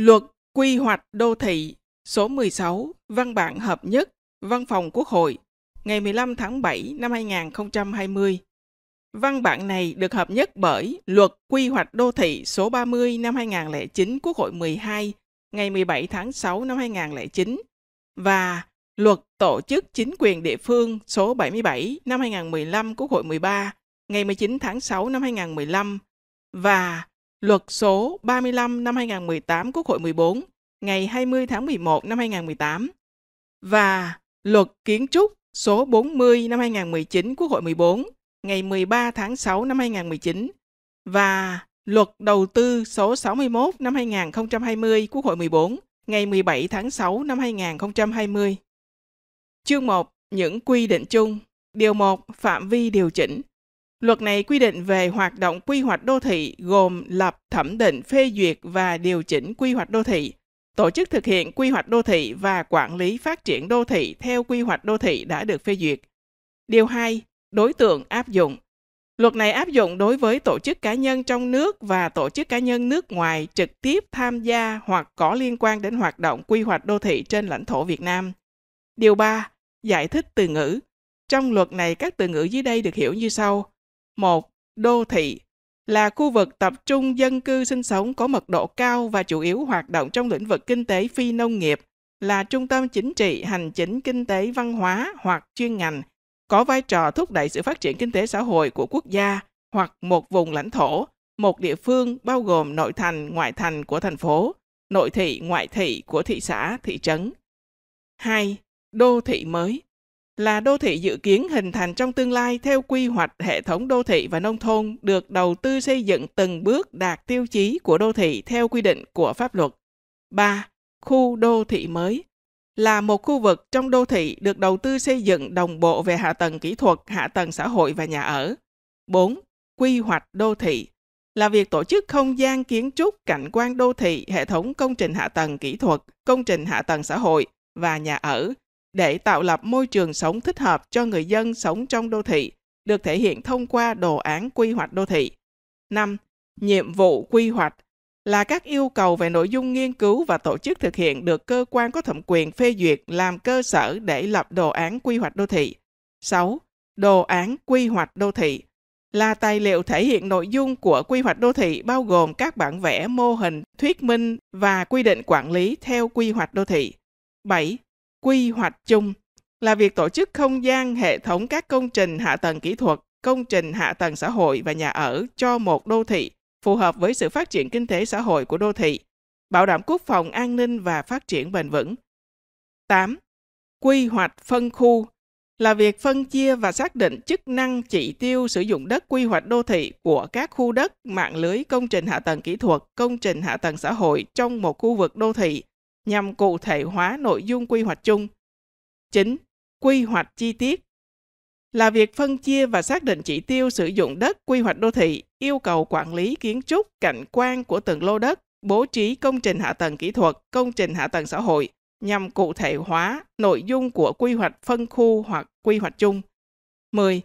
Luật Quy hoạch Đô thị số 16 Văn bản hợp nhất Văn phòng Quốc hội ngày 15 tháng 7 năm 2020. Văn bản này được hợp nhất bởi Luật Quy hoạch Đô thị số 30 năm 2009 Quốc hội 12 ngày 17 tháng 6 năm 2009 và Luật Tổ chức Chính quyền địa phương số 77 năm 2015 Quốc hội 13 ngày 19 tháng 6 năm 2015 và Luật số 35 năm 2018 Quốc hội 14 ngày 20 tháng 11 năm 2018 và Luật Kiến trúc số 40 năm 2019 Quốc hội 14 ngày 13 tháng 6 năm 2019 và Luật Đầu tư số 61 năm 2020 Quốc hội 14 ngày 17 tháng 6 năm 2020. Chương 1. Những quy định chung Điều 1. Phạm vi điều chỉnh Luật này quy định về hoạt động quy hoạch đô thị gồm lập, thẩm định, phê duyệt và điều chỉnh quy hoạch đô thị, tổ chức thực hiện quy hoạch đô thị và quản lý phát triển đô thị theo quy hoạch đô thị đã được phê duyệt. Điều 2. Đối tượng áp dụng Luật này áp dụng đối với tổ chức cá nhân trong nước và tổ chức cá nhân nước ngoài trực tiếp tham gia hoặc có liên quan đến hoạt động quy hoạch đô thị trên lãnh thổ Việt Nam. Điều 3. Giải thích từ ngữ Trong luật này các từ ngữ dưới đây được hiểu như sau một Đô thị là khu vực tập trung dân cư sinh sống có mật độ cao và chủ yếu hoạt động trong lĩnh vực kinh tế phi nông nghiệp, là trung tâm chính trị, hành chính, kinh tế, văn hóa hoặc chuyên ngành, có vai trò thúc đẩy sự phát triển kinh tế xã hội của quốc gia hoặc một vùng lãnh thổ, một địa phương bao gồm nội thành, ngoại thành của thành phố, nội thị, ngoại thị của thị xã, thị trấn. 2. Đô thị mới là đô thị dự kiến hình thành trong tương lai theo quy hoạch hệ thống đô thị và nông thôn được đầu tư xây dựng từng bước đạt tiêu chí của đô thị theo quy định của pháp luật. 3. Khu đô thị mới là một khu vực trong đô thị được đầu tư xây dựng đồng bộ về hạ tầng kỹ thuật, hạ tầng xã hội và nhà ở. 4. Quy hoạch đô thị là việc tổ chức không gian kiến trúc, cảnh quan đô thị, hệ thống công trình hạ tầng kỹ thuật, công trình hạ tầng xã hội và nhà ở để tạo lập môi trường sống thích hợp cho người dân sống trong đô thị được thể hiện thông qua đồ án quy hoạch đô thị. 5. Nhiệm vụ quy hoạch là các yêu cầu về nội dung nghiên cứu và tổ chức thực hiện được cơ quan có thẩm quyền phê duyệt làm cơ sở để lập đồ án quy hoạch đô thị. 6. Đồ án quy hoạch đô thị là tài liệu thể hiện nội dung của quy hoạch đô thị bao gồm các bản vẽ, mô hình, thuyết minh và quy định quản lý theo quy hoạch đô thị. 7 quy hoạch chung là việc tổ chức không gian hệ thống các công trình hạ tầng kỹ thuật, công trình hạ tầng xã hội và nhà ở cho một đô thị phù hợp với sự phát triển kinh tế xã hội của đô thị, bảo đảm quốc phòng an ninh và phát triển bền vững. 8. Quy hoạch phân khu là việc phân chia và xác định chức năng chỉ tiêu sử dụng đất quy hoạch đô thị của các khu đất, mạng lưới công trình hạ tầng kỹ thuật, công trình hạ tầng xã hội trong một khu vực đô thị nhằm cụ thể hóa nội dung quy hoạch chung. 9. Quy hoạch chi tiết là việc phân chia và xác định chỉ tiêu sử dụng đất quy hoạch đô thị, yêu cầu quản lý kiến trúc, cảnh quan của từng lô đất, bố trí công trình hạ tầng kỹ thuật, công trình hạ tầng xã hội nhằm cụ thể hóa nội dung của quy hoạch phân khu hoặc quy hoạch chung. 10.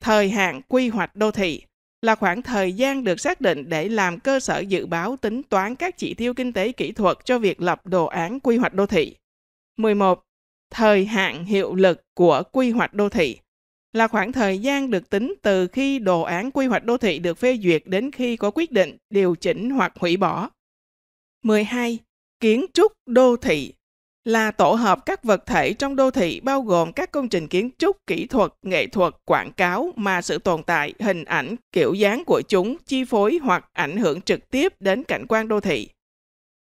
Thời hạn quy hoạch đô thị là khoảng thời gian được xác định để làm cơ sở dự báo tính toán các chỉ tiêu kinh tế kỹ thuật cho việc lập đồ án quy hoạch đô thị. 11. Thời hạn hiệu lực của quy hoạch đô thị là khoảng thời gian được tính từ khi đồ án quy hoạch đô thị được phê duyệt đến khi có quyết định điều chỉnh hoặc hủy bỏ. 12. Kiến trúc đô thị là tổ hợp các vật thể trong đô thị bao gồm các công trình kiến trúc, kỹ thuật, nghệ thuật, quảng cáo mà sự tồn tại, hình ảnh, kiểu dáng của chúng chi phối hoặc ảnh hưởng trực tiếp đến cảnh quan đô thị.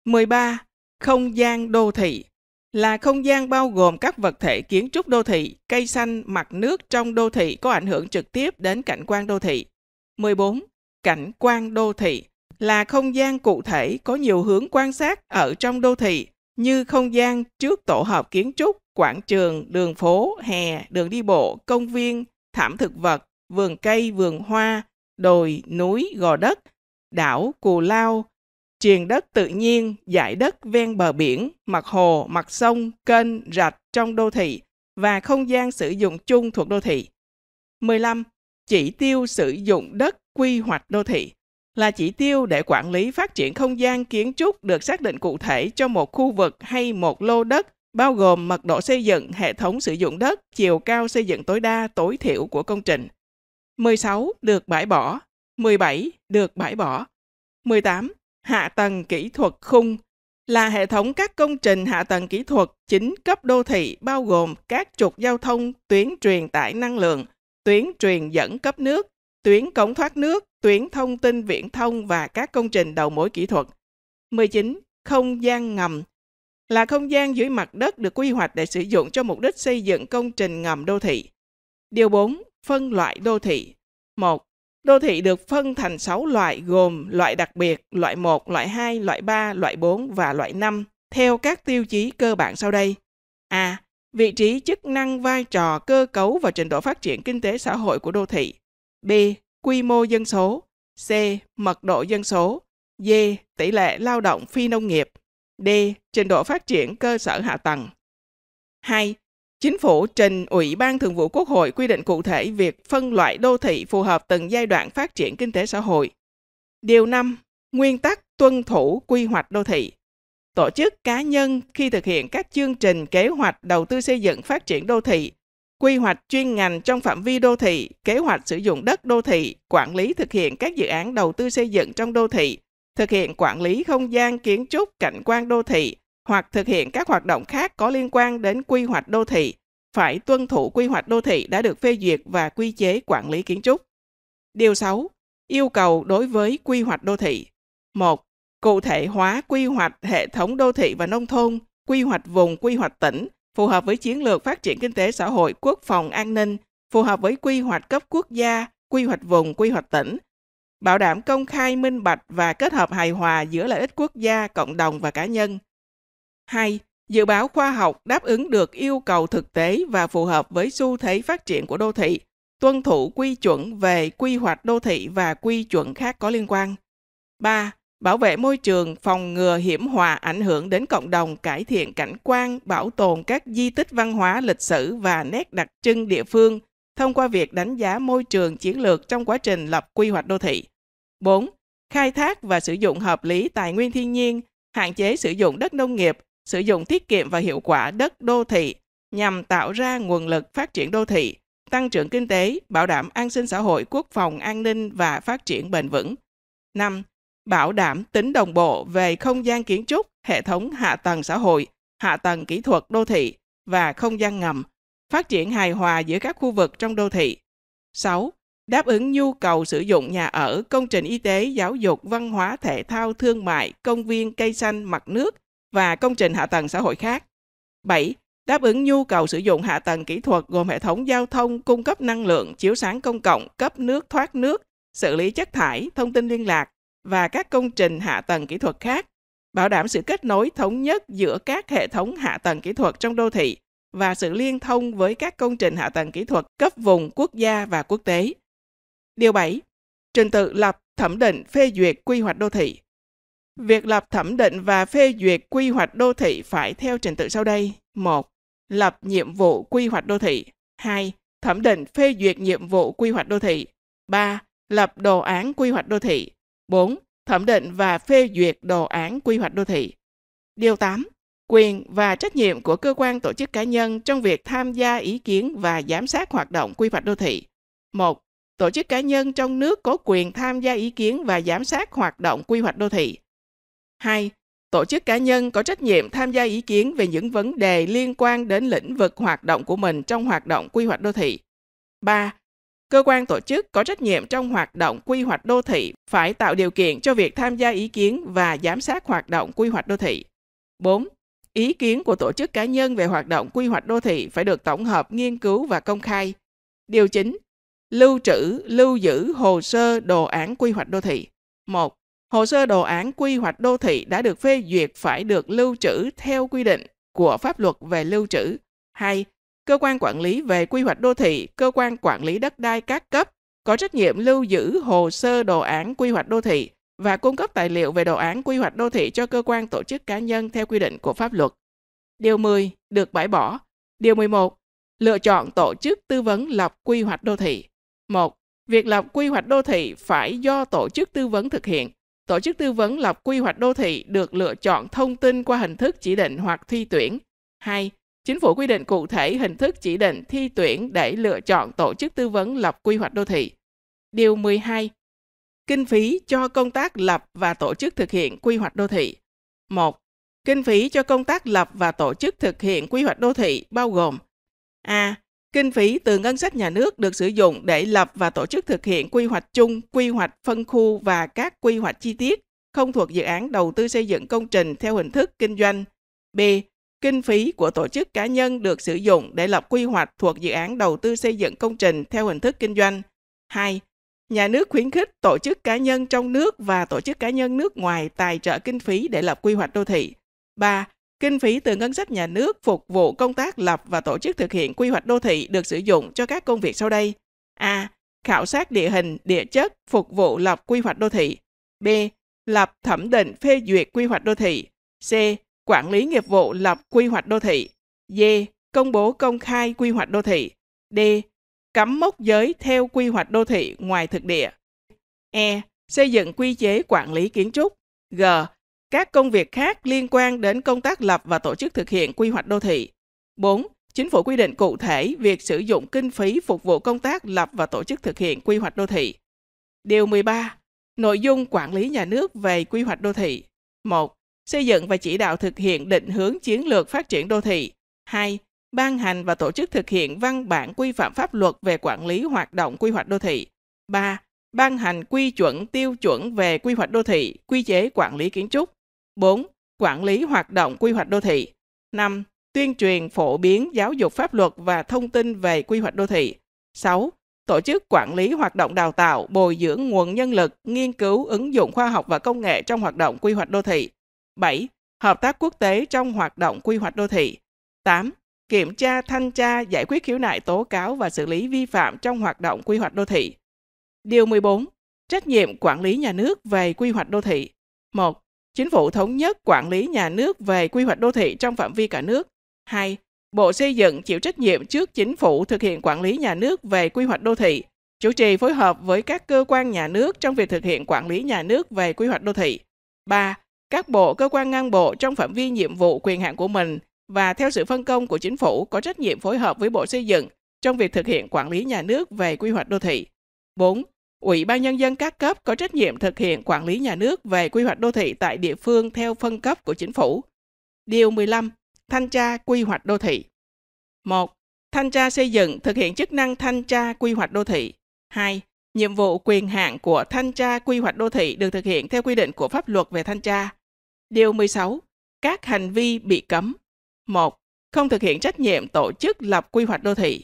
13. Không gian đô thị là không gian bao gồm các vật thể kiến trúc đô thị, cây xanh, mặt nước trong đô thị có ảnh hưởng trực tiếp đến cảnh quan đô thị. 14. Cảnh quan đô thị là không gian cụ thể có nhiều hướng quan sát ở trong đô thị như không gian trước tổ hợp kiến trúc, quảng trường, đường phố, hè, đường đi bộ, công viên, thảm thực vật, vườn cây, vườn hoa, đồi, núi, gò đất, đảo, cù lao, triền đất tự nhiên, dải đất ven bờ biển, mặt hồ, mặt sông, kênh, rạch trong đô thị và không gian sử dụng chung thuộc đô thị. 15. Chỉ tiêu sử dụng đất quy hoạch đô thị là chỉ tiêu để quản lý phát triển không gian kiến trúc được xác định cụ thể cho một khu vực hay một lô đất, bao gồm mật độ xây dựng, hệ thống sử dụng đất, chiều cao xây dựng tối đa tối thiểu của công trình. 16. Được bãi bỏ 17. Được bãi bỏ 18. Hạ tầng kỹ thuật khung là hệ thống các công trình hạ tầng kỹ thuật chính cấp đô thị bao gồm các trục giao thông, tuyến truyền tải năng lượng, tuyến truyền dẫn cấp nước, tuyến cống thoát nước, tuyến thông tin viễn thông và các công trình đầu mối kỹ thuật. 19. Không gian ngầm là không gian dưới mặt đất được quy hoạch để sử dụng cho mục đích xây dựng công trình ngầm đô thị. Điều 4. Phân loại đô thị 1. Đô thị được phân thành 6 loại gồm loại đặc biệt, loại 1, loại 2, loại 3, loại 4 và loại 5 theo các tiêu chí cơ bản sau đây. A. Vị trí, chức năng, vai trò, cơ cấu và trình độ phát triển kinh tế xã hội của đô thị. B. Quy mô dân số C. Mật độ dân số D. Tỷ lệ lao động phi nông nghiệp D. Trình độ phát triển cơ sở hạ tầng 2. Chính phủ trình Ủy ban Thường vụ Quốc hội quy định cụ thể việc phân loại đô thị phù hợp từng giai đoạn phát triển kinh tế xã hội. Điều 5. Nguyên tắc tuân thủ quy hoạch đô thị. Tổ chức cá nhân khi thực hiện các chương trình kế hoạch đầu tư xây dựng phát triển đô thị quy hoạch chuyên ngành trong phạm vi đô thị, kế hoạch sử dụng đất đô thị, quản lý thực hiện các dự án đầu tư xây dựng trong đô thị, thực hiện quản lý không gian kiến trúc cảnh quan đô thị hoặc thực hiện các hoạt động khác có liên quan đến quy hoạch đô thị phải tuân thủ quy hoạch đô thị đã được phê duyệt và quy chế quản lý kiến trúc. Điều 6. Yêu cầu đối với quy hoạch đô thị. 1. Cụ thể hóa quy hoạch hệ thống đô thị và nông thôn, quy hoạch vùng, quy hoạch tỉnh, phù hợp với chiến lược phát triển kinh tế xã hội, quốc phòng, an ninh, phù hợp với quy hoạch cấp quốc gia, quy hoạch vùng, quy hoạch tỉnh, bảo đảm công khai, minh bạch và kết hợp hài hòa giữa lợi ích quốc gia, cộng đồng và cá nhân. 2. Dự báo khoa học đáp ứng được yêu cầu thực tế và phù hợp với xu thế phát triển của đô thị, tuân thủ quy chuẩn về quy hoạch đô thị và quy chuẩn khác có liên quan. 3 bảo vệ môi trường, phòng ngừa hiểm họa ảnh hưởng đến cộng đồng, cải thiện cảnh quan, bảo tồn các di tích văn hóa lịch sử và nét đặc trưng địa phương thông qua việc đánh giá môi trường chiến lược trong quá trình lập quy hoạch đô thị. 4. Khai thác và sử dụng hợp lý tài nguyên thiên nhiên, hạn chế sử dụng đất nông nghiệp, sử dụng tiết kiệm và hiệu quả đất đô thị nhằm tạo ra nguồn lực phát triển đô thị, tăng trưởng kinh tế, bảo đảm an sinh xã hội, quốc phòng an ninh và phát triển bền vững. 5 bảo đảm tính đồng bộ về không gian kiến trúc, hệ thống hạ tầng xã hội, hạ tầng kỹ thuật đô thị và không gian ngầm, phát triển hài hòa giữa các khu vực trong đô thị. 6. Đáp ứng nhu cầu sử dụng nhà ở, công trình y tế, giáo dục, văn hóa, thể thao, thương mại, công viên, cây xanh, mặt nước và công trình hạ tầng xã hội khác. 7. Đáp ứng nhu cầu sử dụng hạ tầng kỹ thuật gồm hệ thống giao thông, cung cấp năng lượng, chiếu sáng công cộng, cấp nước, thoát nước, xử lý chất thải, thông tin liên lạc, và các công trình hạ tầng kỹ thuật khác, bảo đảm sự kết nối thống nhất giữa các hệ thống hạ tầng kỹ thuật trong đô thị và sự liên thông với các công trình hạ tầng kỹ thuật cấp vùng, quốc gia và quốc tế. Điều 7. Trình tự lập, thẩm định, phê duyệt quy hoạch đô thị. Việc lập thẩm định và phê duyệt quy hoạch đô thị phải theo trình tự sau đây. 1. Lập nhiệm vụ quy hoạch đô thị. 2. Thẩm định phê duyệt nhiệm vụ quy hoạch đô thị. 3. Lập đồ án quy hoạch đô thị. 4. Thẩm định và phê duyệt đồ án quy hoạch đô thị. Điều 8. Quyền và trách nhiệm của cơ quan tổ chức cá nhân trong việc tham gia ý kiến và giám sát hoạt động quy hoạch đô thị. 1. Tổ chức cá nhân trong nước có quyền tham gia ý kiến và giám sát hoạt động quy hoạch đô thị. 2. Tổ chức cá nhân có trách nhiệm tham gia ý kiến về những vấn đề liên quan đến lĩnh vực hoạt động của mình trong hoạt động quy hoạch đô thị. 3 cơ quan tổ chức có trách nhiệm trong hoạt động quy hoạch đô thị phải tạo điều kiện cho việc tham gia ý kiến và giám sát hoạt động quy hoạch đô thị. 4. Ý kiến của tổ chức cá nhân về hoạt động quy hoạch đô thị phải được tổng hợp, nghiên cứu và công khai. Điều chính, lưu trữ, lưu giữ hồ sơ đồ án quy hoạch đô thị. 1. Hồ sơ đồ án quy hoạch đô thị đã được phê duyệt phải được lưu trữ theo quy định của pháp luật về lưu trữ. 2 cơ quan quản lý về quy hoạch đô thị, cơ quan quản lý đất đai các cấp có trách nhiệm lưu giữ hồ sơ đồ án quy hoạch đô thị và cung cấp tài liệu về đồ án quy hoạch đô thị cho cơ quan tổ chức cá nhân theo quy định của pháp luật. Điều 10 được bãi bỏ. Điều 11 lựa chọn tổ chức tư vấn lập quy hoạch đô thị. 1. Việc lập quy hoạch đô thị phải do tổ chức tư vấn thực hiện. Tổ chức tư vấn lập quy hoạch đô thị được lựa chọn thông tin qua hình thức chỉ định hoặc thi tuyển. 2. Chính phủ quy định cụ thể hình thức chỉ định thi tuyển để lựa chọn tổ chức tư vấn lập quy hoạch đô thị. Điều 12. Kinh phí cho công tác lập và tổ chức thực hiện quy hoạch đô thị. 1. Kinh phí cho công tác lập và tổ chức thực hiện quy hoạch đô thị bao gồm A. Kinh phí từ ngân sách nhà nước được sử dụng để lập và tổ chức thực hiện quy hoạch chung, quy hoạch phân khu và các quy hoạch chi tiết không thuộc dự án đầu tư xây dựng công trình theo hình thức kinh doanh. B kinh phí của tổ chức cá nhân được sử dụng để lập quy hoạch thuộc dự án đầu tư xây dựng công trình theo hình thức kinh doanh. 2. Nhà nước khuyến khích tổ chức cá nhân trong nước và tổ chức cá nhân nước ngoài tài trợ kinh phí để lập quy hoạch đô thị. 3. Kinh phí từ ngân sách nhà nước phục vụ công tác lập và tổ chức thực hiện quy hoạch đô thị được sử dụng cho các công việc sau đây. A. Khảo sát địa hình, địa chất phục vụ lập quy hoạch đô thị. B. Lập thẩm định phê duyệt quy hoạch đô thị. C quản lý nghiệp vụ lập quy hoạch đô thị. D. Công bố công khai quy hoạch đô thị. D. Cấm mốc giới theo quy hoạch đô thị ngoài thực địa. E. Xây dựng quy chế quản lý kiến trúc. G. Các công việc khác liên quan đến công tác lập và tổ chức thực hiện quy hoạch đô thị. 4. Chính phủ quy định cụ thể việc sử dụng kinh phí phục vụ công tác lập và tổ chức thực hiện quy hoạch đô thị. Điều 13. Nội dung quản lý nhà nước về quy hoạch đô thị. 1 xây dựng và chỉ đạo thực hiện định hướng chiến lược phát triển đô thị. 2. Ban hành và tổ chức thực hiện văn bản quy phạm pháp luật về quản lý hoạt động quy hoạch đô thị. 3. Ban hành quy chuẩn tiêu chuẩn về quy hoạch đô thị, quy chế quản lý kiến trúc. 4. Quản lý hoạt động quy hoạch đô thị. 5. Tuyên truyền phổ biến giáo dục pháp luật và thông tin về quy hoạch đô thị. 6 tổ chức quản lý hoạt động đào tạo, bồi dưỡng nguồn nhân lực, nghiên cứu ứng dụng khoa học và công nghệ trong hoạt động quy hoạch đô thị. 7. Hợp tác quốc tế trong hoạt động quy hoạch đô thị. 8. Kiểm tra, thanh tra, giải quyết khiếu nại tố cáo và xử lý vi phạm trong hoạt động quy hoạch đô thị. Điều 14. Trách nhiệm quản lý nhà nước về quy hoạch đô thị. 1. Chính phủ thống nhất quản lý nhà nước về quy hoạch đô thị trong phạm vi cả nước. 2. Bộ Xây dựng chịu trách nhiệm trước chính phủ thực hiện quản lý nhà nước về quy hoạch đô thị, chủ trì phối hợp với các cơ quan nhà nước trong việc thực hiện quản lý nhà nước về quy hoạch đô thị. 3 các bộ, cơ quan ngang bộ trong phạm vi nhiệm vụ quyền hạn của mình và theo sự phân công của chính phủ có trách nhiệm phối hợp với Bộ Xây dựng trong việc thực hiện quản lý nhà nước về quy hoạch đô thị. 4. Ủy ban nhân dân các cấp có trách nhiệm thực hiện quản lý nhà nước về quy hoạch đô thị tại địa phương theo phân cấp của chính phủ. Điều 15. Thanh tra quy hoạch đô thị. 1. Thanh tra xây dựng thực hiện chức năng thanh tra quy hoạch đô thị. 2. Nhiệm vụ quyền hạn của thanh tra quy hoạch đô thị được thực hiện theo quy định của pháp luật về thanh tra. Điều 16. Các hành vi bị cấm. 1. Không thực hiện trách nhiệm tổ chức lập quy hoạch đô thị.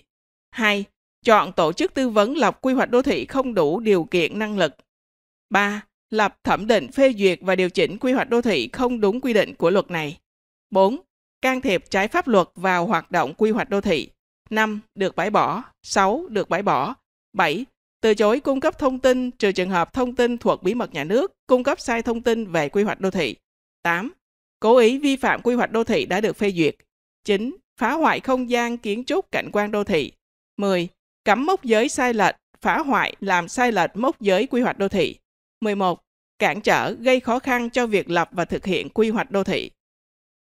2. Chọn tổ chức tư vấn lập quy hoạch đô thị không đủ điều kiện năng lực. 3. Lập thẩm định phê duyệt và điều chỉnh quy hoạch đô thị không đúng quy định của luật này. 4. Can thiệp trái pháp luật vào hoạt động quy hoạch đô thị. 5. Được bãi bỏ. 6. Được bãi bỏ. 7. Từ chối cung cấp thông tin trừ trường hợp thông tin thuộc bí mật nhà nước, cung cấp sai thông tin về quy hoạch đô thị. 8. Cố ý vi phạm quy hoạch đô thị đã được phê duyệt. 9. Phá hoại không gian kiến trúc cảnh quan đô thị. 10. Cấm mốc giới sai lệch, phá hoại làm sai lệch mốc giới quy hoạch đô thị. 11. Cản trở gây khó khăn cho việc lập và thực hiện quy hoạch đô thị.